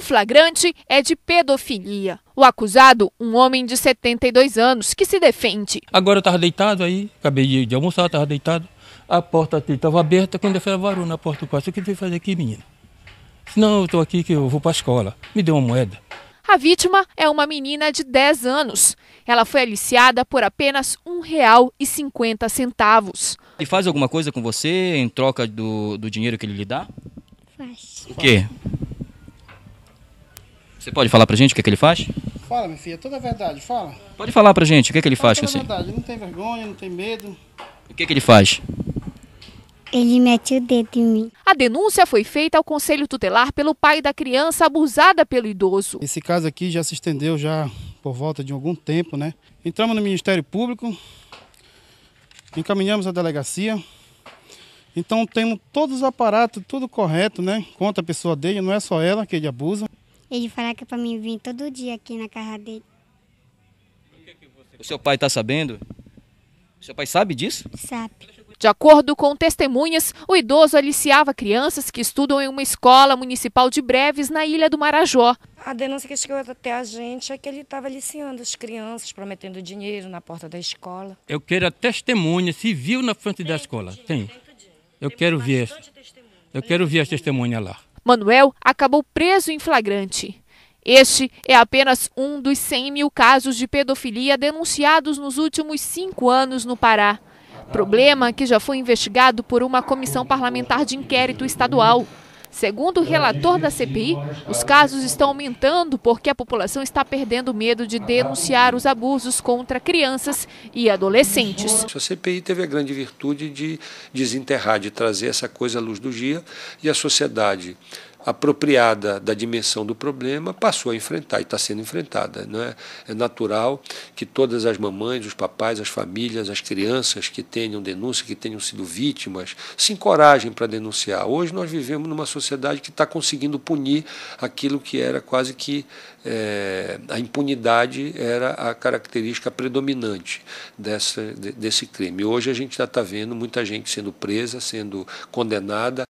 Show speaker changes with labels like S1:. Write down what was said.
S1: O flagrante é de pedofilia. O acusado, um homem de 72 anos, que se defende.
S2: Agora eu estava deitado aí, acabei de almoçar, estava deitado. A porta estava aberta, quando eu falei, varou na porta do quarto, o que você fazer aqui, menina? Não, eu estou aqui que eu vou para a escola. Me deu uma moeda.
S1: A vítima é uma menina de 10 anos. Ela foi aliciada por apenas R$ 1,50.
S2: E
S3: faz alguma coisa com você em troca do, do dinheiro que ele lhe dá?
S1: Faz.
S2: O quê?
S3: Você pode falar pra gente o que, é que ele faz?
S2: Fala, minha filha, é toda a verdade, fala. Pode falar pra gente o que, é que ele fala faz com é você? verdade, não tem vergonha, não tem medo. O que, é que ele
S3: faz?
S1: Ele mete o dedo em mim. A denúncia foi feita ao conselho tutelar pelo pai da criança abusada pelo idoso.
S2: Esse caso aqui já se estendeu já por volta de algum tempo, né? Entramos no Ministério Público, encaminhamos a delegacia. Então temos todos os aparatos, tudo correto, né? Contra a pessoa dele, não é só ela que ele abusa.
S1: Ele fala que é para mim vir todo dia aqui na casa dele.
S3: O seu pai está sabendo? O seu pai sabe disso?
S1: Sabe. De acordo com testemunhas, o idoso aliciava crianças que estudam em uma escola municipal de Breves, na ilha do Marajó.
S3: A denúncia que chegou até a gente é que ele estava aliciando as crianças, prometendo
S1: dinheiro na porta da escola.
S2: Eu quero a testemunha civil na frente tem, da escola. Tem. tem. Eu quero ver. Eu quero ver a testemunha lá.
S1: Manuel acabou preso em flagrante. Este é apenas um dos 100 mil casos de pedofilia denunciados nos últimos cinco anos no Pará. Problema que já foi investigado por uma comissão parlamentar de inquérito estadual. Segundo o relator da CPI, os casos estão aumentando porque a população está perdendo medo de denunciar os abusos contra crianças e adolescentes.
S4: A CPI teve a grande virtude de desenterrar, de trazer essa coisa à luz do dia e a sociedade apropriada da dimensão do problema, passou a enfrentar e está sendo enfrentada. Não é? é natural que todas as mamães, os papais, as famílias, as crianças que tenham denúncia, que tenham sido vítimas, se encorajem para denunciar. Hoje nós vivemos numa sociedade que está conseguindo punir aquilo que era quase que é, a impunidade era a característica predominante dessa, desse crime. Hoje a gente já está vendo muita gente sendo presa, sendo condenada.